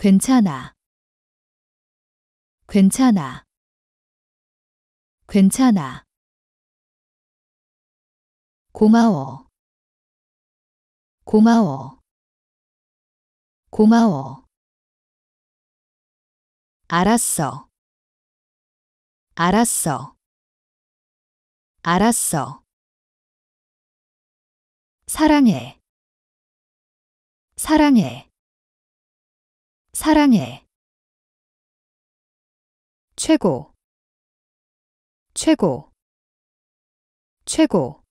괜찮아. 괜찮아. 괜찮아. 고마워. 고마워. 고마워. 알았어. 알았어. 알았어. 사랑해. 사랑해. 사랑해. 최고, 최고, 최고.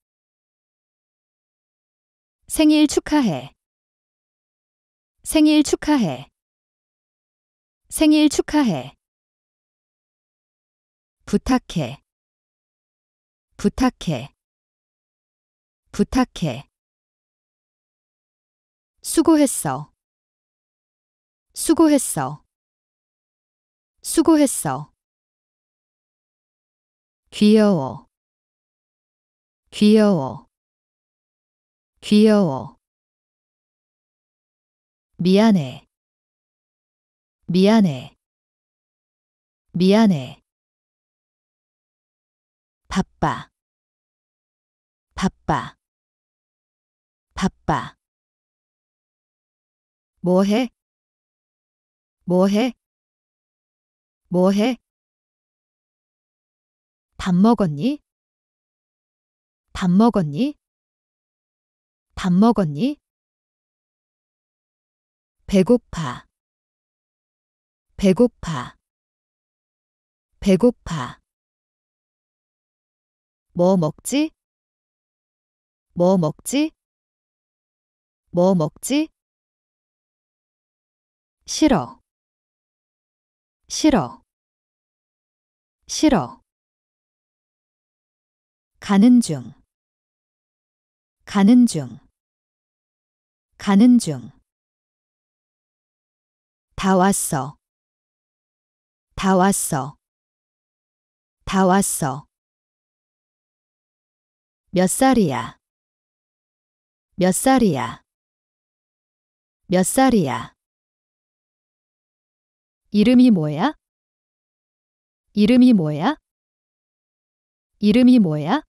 생일 축하해. 생일 축하해. 생일 축하해. 부탁해. 부탁해. 부탁해. 수고했어. 수고했어. 수고했어. 귀여워. 귀여워. 귀여워. 미안해. 미안해. 미안해. 바빠. 바빠. 바빠. 뭐해? 뭐해? 뭐해? 밥 먹었니? 밥 먹었니? 밥 먹었니? 배고파. 배고파. 배고파. 뭐 먹지? 뭐 먹지? 뭐 먹지? 싫어. 싫어, 싫어. 가는 중, 가는 중, 가는 중. 다 왔어, 다 왔어, 다 왔어. 몇 살이야, 몇 살이야, 몇 살이야. 이름이 뭐야? 이름이 뭐야? 이름이 뭐야?